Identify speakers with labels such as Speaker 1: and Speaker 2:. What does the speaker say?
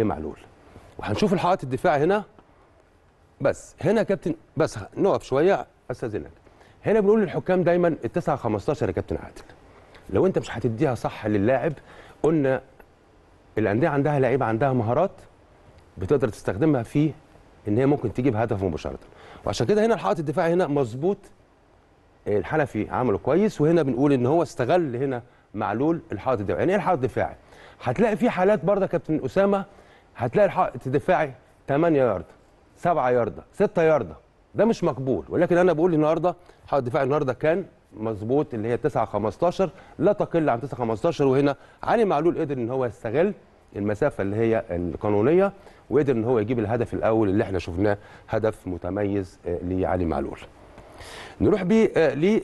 Speaker 1: لمعلول وهنشوف الحائط الدفاعي هنا بس هنا يا كابتن بس نقف شويه استاذنك هنا بنقول للحكام دايما التسعة 15 يا كابتن عادل لو انت مش هتديها صح للاعب قلنا الانديه عندها لعيبه عندها مهارات بتقدر تستخدمها في ان هي ممكن تجيب هدف مباشره وعشان كده هنا الحائط الدفاعي هنا مظبوط الحنفي عمله كويس وهنا بنقول ان هو استغل هنا معلول الحائط الدفاعي يعني ايه الحائط الدفاعي هتلاقي في حالات برضه كابتن اسامه هتلاقي الحائط الدفاعي 8 يارده 7 يارده 6 يارده ده مش مقبول ولكن انا بقول النهارده حائط الدفاع النهارده كان مظبوط اللي هي 9 15 لا تقل عن 9 15 وهنا علي معلول قدر ان هو يستغل المسافه اللي هي القانونيه وقدر ان هو يجيب الهدف الاول اللي احنا شفناه هدف متميز آه، لعلي معلول نروح بيه آه،